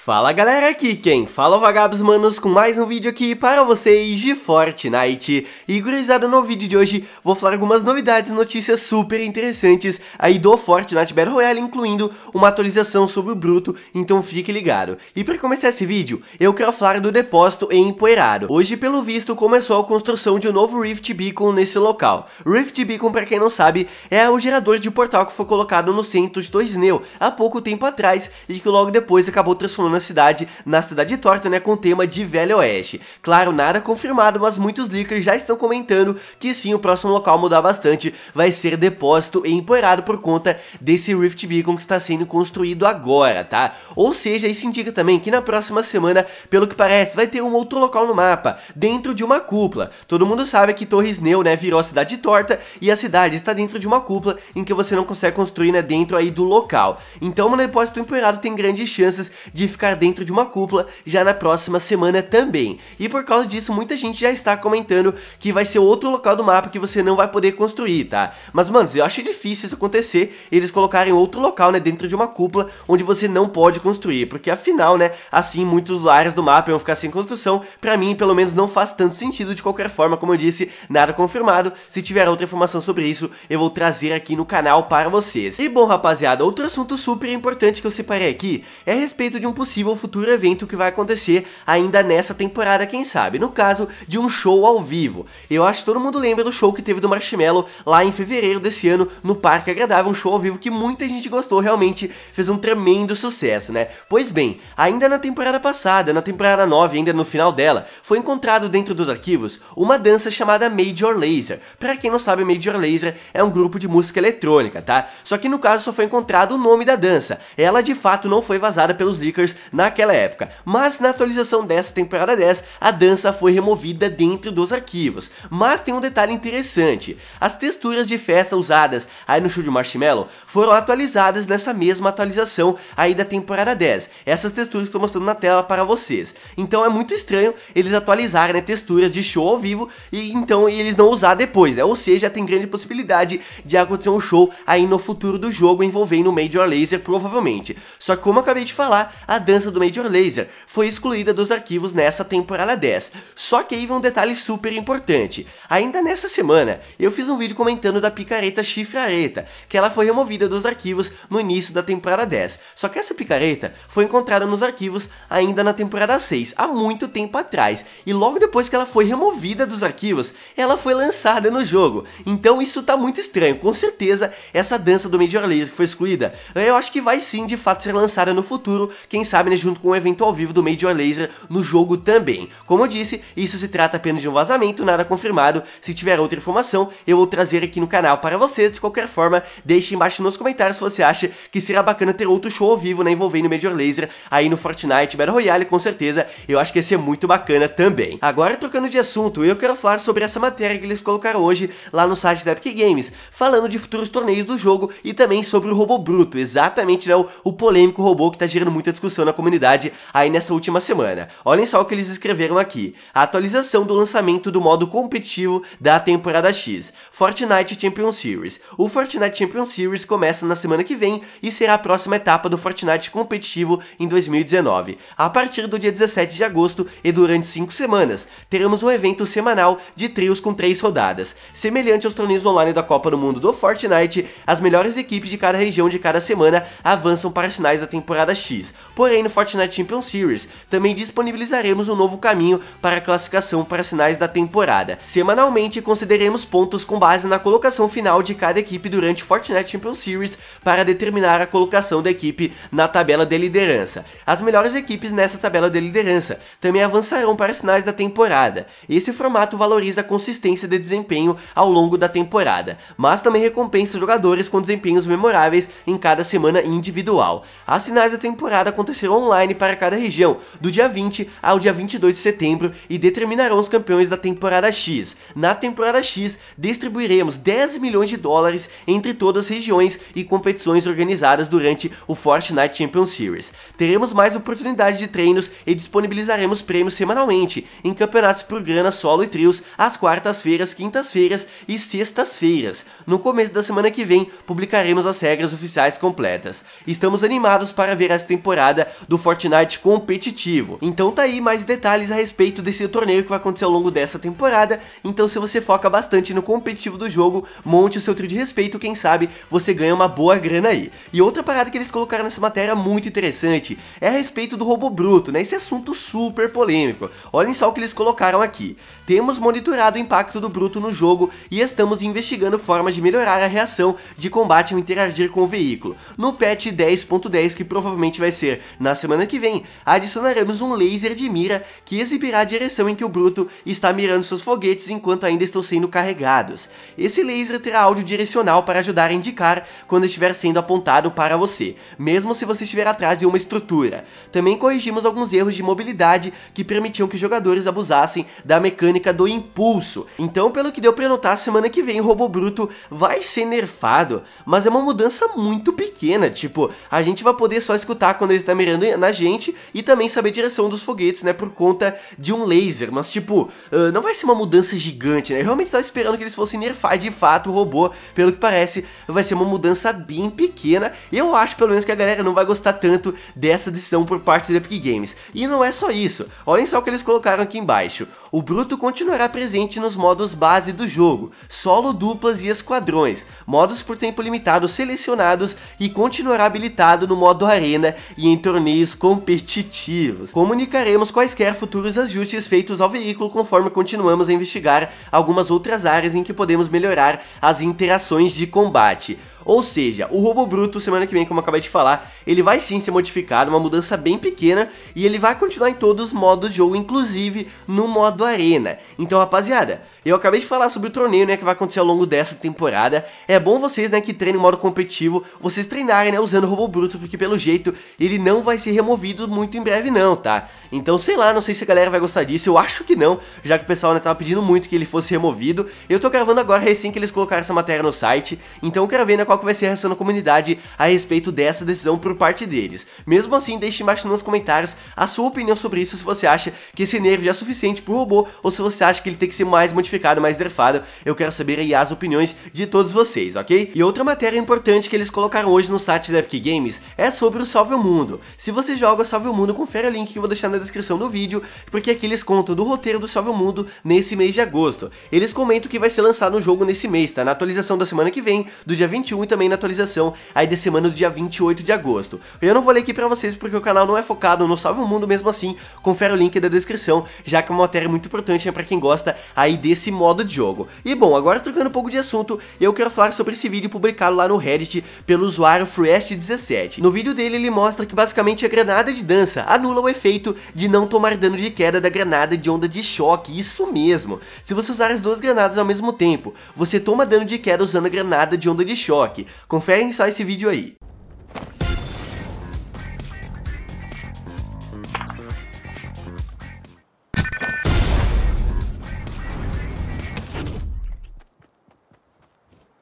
Fala galera, aqui quem fala é Vagabos Manos com mais um vídeo aqui para vocês de Fortnite. E gurizada, no vídeo de hoje vou falar algumas novidades, notícias super interessantes aí do Fortnite Battle Royale, incluindo uma atualização sobre o Bruto, então fique ligado. E para começar esse vídeo, eu quero falar do depósito em Empoeirado. Hoje, pelo visto, começou a construção de um novo Rift Beacon nesse local. Rift Beacon, para quem não sabe, é o gerador de portal que foi colocado no centro de Doisneu há pouco tempo atrás e que logo depois acabou transformando na cidade, na cidade torta, né, com tema de Velho Oeste. Claro, nada confirmado, mas muitos leakers já estão comentando que sim, o próximo local mudar bastante vai ser depósito e empoeirado por conta desse Rift Beacon que está sendo construído agora, tá? Ou seja, isso indica também que na próxima semana, pelo que parece, vai ter um outro local no mapa, dentro de uma cúpula. Todo mundo sabe que Torres Neu, né, virou a cidade torta e a cidade está dentro de uma cúpula em que você não consegue construir, né, dentro aí do local. Então, no depósito empoeirado tem grandes chances de ficar dentro de uma cúpula já na próxima semana também. E por causa disso, muita gente já está comentando que vai ser outro local do mapa que você não vai poder construir, tá? Mas, mano, eu acho difícil isso acontecer, eles colocarem outro local, né, dentro de uma cúpula onde você não pode construir, porque afinal, né, assim muitos áreas do mapa vão ficar sem construção, pra mim, pelo menos, não faz tanto sentido de qualquer forma, como eu disse, nada confirmado, se tiver outra informação sobre isso, eu vou trazer aqui no canal para vocês. E bom, rapaziada, outro assunto super importante que eu separei aqui é a respeito de um possível possível futuro evento que vai acontecer ainda nessa temporada, quem sabe. No caso de um show ao vivo. Eu acho que todo mundo lembra do show que teve do Marshmello lá em fevereiro desse ano no Parque Agradável, um show ao vivo que muita gente gostou, realmente fez um tremendo sucesso, né? Pois bem, ainda na temporada passada, na temporada 9, ainda no final dela, foi encontrado dentro dos arquivos uma dança chamada Major Laser. Para quem não sabe, Major Laser é um grupo de música eletrônica, tá? Só que no caso só foi encontrado o nome da dança. Ela de fato não foi vazada pelos leakers naquela época. Mas na atualização dessa temporada 10, a dança foi removida dentro dos arquivos. Mas tem um detalhe interessante, as texturas de festa usadas aí no show de Marshmallow foram atualizadas nessa mesma atualização aí da temporada 10. Essas texturas estou mostrando na tela para vocês. Então é muito estranho eles atualizarem né, texturas de show ao vivo e então eles não usar depois, né? Ou seja, tem grande possibilidade de acontecer um show aí no futuro do jogo envolvendo o Major Laser provavelmente. Só que como eu acabei de falar, a dança do Major Laser foi excluída dos arquivos nessa temporada 10. Só que aí vem um detalhe super importante. Ainda nessa semana, eu fiz um vídeo comentando da picareta Chifre Areta, que ela foi removida dos arquivos no início da temporada 10. Só que essa picareta foi encontrada nos arquivos ainda na temporada 6, há muito tempo atrás, e logo depois que ela foi removida dos arquivos, ela foi lançada no jogo. Então isso tá muito estranho, com certeza essa dança do Major Laser que foi excluída, eu acho que vai sim de fato ser lançada no futuro, quem sabe, né, junto com um evento ao vivo do Major Laser no jogo também. Como eu disse, isso se trata apenas de um vazamento, nada confirmado. Se tiver outra informação, eu vou trazer aqui no canal para vocês. De qualquer forma, deixe embaixo nos comentários se você acha que será bacana ter outro show ao vivo, né, envolvendo o Major Laser aí no Fortnite Battle Royale, com certeza. Eu acho que ia ser muito bacana também. Agora, trocando de assunto, eu quero falar sobre essa matéria que eles colocaram hoje lá no site da Epic Games, falando de futuros torneios do jogo e também sobre o robô bruto, exatamente, né, o, o polêmico robô que tá gerando muita discussão aconteceu na comunidade aí nessa última semana. Olhem só o que eles escreveram aqui. A atualização do lançamento do modo competitivo da temporada X, Fortnite Champion Series. O Fortnite Champion Series começa na semana que vem e será a próxima etapa do Fortnite competitivo em 2019. A partir do dia 17 de agosto e durante 5 semanas, teremos um evento semanal de trios com 3 rodadas. Semelhante aos torneios online da Copa do Mundo do Fortnite, as melhores equipes de cada região de cada semana avançam para as finais da temporada X porém no Fortnite Champions Series também disponibilizaremos um novo caminho para a classificação para as finais da temporada. Semanalmente concederemos pontos com base na colocação final de cada equipe durante Fortnite Champions Series para determinar a colocação da equipe na tabela de liderança. As melhores equipes nessa tabela de liderança também avançarão para as finais da temporada. Esse formato valoriza a consistência de desempenho ao longo da temporada, mas também recompensa jogadores com desempenhos memoráveis em cada semana individual. As finais da temporada acontecem acontecerão online para cada região, do dia 20 ao dia 22 de setembro, e determinarão os campeões da temporada X. Na temporada X, distribuiremos 10 milhões de dólares entre todas as regiões e competições organizadas durante o Fortnite Champion Series. Teremos mais oportunidades de treinos e disponibilizaremos prêmios semanalmente em campeonatos por grana solo e trios às quartas-feiras, quintas-feiras e sextas-feiras. No começo da semana que vem, publicaremos as regras oficiais completas. Estamos animados para ver essa temporada do Fortnite competitivo. Então tá aí mais detalhes a respeito desse torneio que vai acontecer ao longo dessa temporada, então se você foca bastante no competitivo do jogo, monte o seu trio de respeito, quem sabe você ganha uma boa grana aí. E outra parada que eles colocaram nessa matéria muito interessante é a respeito do roubo bruto, né? Esse assunto super polêmico. Olhem só o que eles colocaram aqui. Temos monitorado o impacto do bruto no jogo e estamos investigando formas de melhorar a reação de combate ao interagir com o veículo. No patch 10.10, .10, que provavelmente vai ser na semana que vem, adicionaremos um laser de mira que exibirá a direção em que o Bruto está mirando seus foguetes enquanto ainda estão sendo carregados. Esse laser terá áudio direcional para ajudar a indicar quando estiver sendo apontado para você, mesmo se você estiver atrás de uma estrutura. Também corrigimos alguns erros de mobilidade que permitiam que os jogadores abusassem da mecânica do impulso. Então, pelo que deu para notar, semana que vem o Robô Bruto vai ser nerfado, mas é uma mudança muito pequena, tipo, a gente vai poder só escutar quando ele está mirando mirando na gente e também saber a direção dos foguetes, né, por conta de um laser. Mas, tipo, uh, não vai ser uma mudança gigante, né? Eu realmente estava esperando que eles fossem nerfar de fato o robô, pelo que parece, vai ser uma mudança bem pequena. E eu acho, pelo menos, que a galera não vai gostar tanto dessa decisão por parte da Epic Games. E não é só isso, olhem só o que eles colocaram aqui embaixo. O Bruto continuará presente nos modos base do jogo, solo, duplas e esquadrões, modos por tempo limitado selecionados e continuará habilitado no modo arena e em torno competitivos. Comunicaremos quaisquer futuros ajustes feitos ao veículo conforme continuamos a investigar algumas outras áreas em que podemos melhorar as interações de combate. Ou seja, o Robo Bruto, semana que vem, como eu acabei de falar, ele vai sim ser modificado, uma mudança bem pequena, e ele vai continuar em todos os modos de jogo, inclusive no modo arena. Então, rapaziada, eu acabei de falar sobre o torneio, né, que vai acontecer ao longo dessa temporada. É bom vocês, né, que treinem modo competitivo, vocês treinarem, né, usando o robô bruto, porque pelo jeito ele não vai ser removido muito em breve não, tá? Então, sei lá, não sei se a galera vai gostar disso, eu acho que não, já que o pessoal, né, tava pedindo muito que ele fosse removido. Eu tô gravando agora, recém que eles colocaram essa matéria no site, então eu quero ver, né, qual que vai ser a reação da comunidade a respeito dessa decisão pro parte deles. Mesmo assim, deixe embaixo nos comentários a sua opinião sobre isso, se você acha que esse nervo já é suficiente pro robô, ou se você acha que ele tem que ser mais modificado, mais nerfado. Eu quero saber aí as opiniões de todos vocês, ok? E outra matéria importante que eles colocaram hoje no site da Epic Games é sobre o Salve o Mundo. Se você joga Salve o Mundo, confere o link que eu vou deixar na descrição do vídeo, porque aqui eles contam do roteiro do Salve o Mundo nesse mês de agosto. Eles comentam que vai ser lançado um jogo nesse mês, tá? Na atualização da semana que vem, do dia 21 e também na atualização aí da semana do dia 28 de agosto. Eu não vou ler aqui pra vocês porque o canal não é focado no Salve o Mundo mesmo assim, confere o link da descrição, já que é uma matéria muito importante né, pra quem gosta aí desse modo de jogo. E bom, agora trocando um pouco de assunto, eu quero falar sobre esse vídeo publicado lá no Reddit pelo usuário Freest17. No vídeo dele ele mostra que basicamente a granada de dança anula o efeito de não tomar dano de queda da granada de onda de choque, isso mesmo. Se você usar as duas granadas ao mesmo tempo, você toma dano de queda usando a granada de onda de choque. Conferem só esse vídeo aí.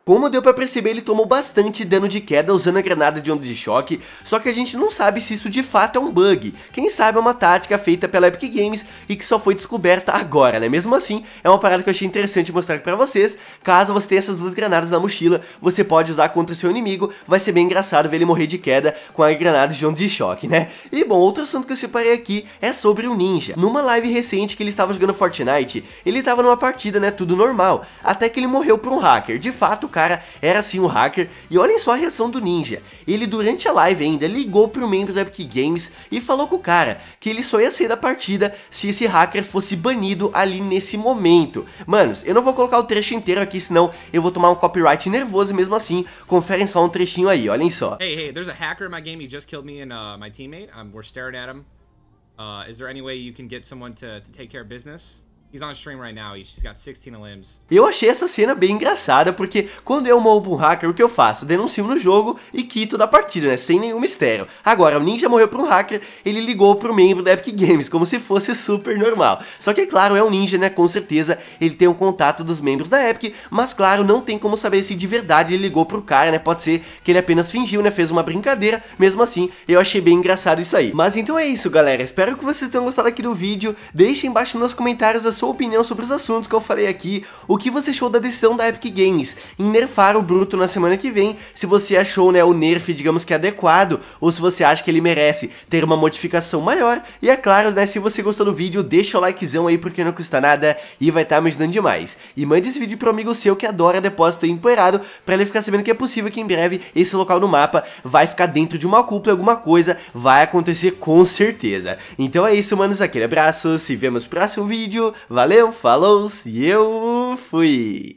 Como deu pra perceber, ele tomou bastante dano de queda usando a granada de onda de choque, só que a gente não sabe se isso de fato é um bug. Quem sabe é uma tática feita pela Epic Games e que só foi descoberta agora, né? Mesmo assim, é uma parada que eu achei interessante mostrar pra vocês. Caso você tenha essas duas granadas na mochila, você pode usar contra seu inimigo, vai ser bem engraçado ver ele morrer de queda com a granada de onda de choque, né? E bom, outro assunto que eu separei aqui é sobre o um ninja. Numa live recente que ele estava jogando Fortnite, ele estava numa partida, né, tudo normal, até que ele morreu por um hacker. De fato, cara era sim um hacker. E olhem só a reação do Ninja. Ele durante a live ainda ligou para o membro da Epic Games e falou com o cara que ele só ia sair da partida se esse hacker fosse banido ali nesse momento. Manos, eu não vou colocar o trecho inteiro aqui, senão eu vou tomar um copyright nervoso mesmo assim. Conferem só um trechinho aí, olhem só. Hey, hey, there's a hacker in my game. He just killed me and uh, my teammate. we're staring at him. Uh, is there any way you can get someone to, to take care of business? Eu achei essa cena bem engraçada, porque quando eu roubo um hacker, o que eu faço? Denuncio no jogo e quito da partida, né? Sem nenhum mistério. Agora, o ninja morreu pra um hacker, ele ligou pro membro da Epic Games, como se fosse super normal. Só que, é claro, é um ninja, né? Com certeza ele tem um contato dos membros da Epic, mas, claro, não tem como saber se de verdade ele ligou pro cara, né? Pode ser que ele apenas fingiu, né? Fez uma brincadeira. Mesmo assim, eu achei bem engraçado isso aí. Mas então é isso, galera. Espero que vocês tenham gostado aqui do vídeo. Deixem embaixo nos comentários as sua opinião sobre os assuntos que eu falei aqui, o que você achou da decisão da Epic Games em nerfar o Bruto na semana que vem, se você achou né, o nerf, digamos que é adequado, ou se você acha que ele merece ter uma modificação maior, e é claro, né, se você gostou do vídeo, deixa o likezão aí porque não custa nada e vai estar tá me ajudando demais. E mande esse vídeo pro amigo seu que adora depósito empoeirado, para ele ficar sabendo que é possível que em breve esse local no mapa vai ficar dentro de uma cúpula, alguma coisa vai acontecer com certeza. Então é isso, manos, aquele abraço, se vemos no próximo vídeo, Valeu, falou-se e eu fui!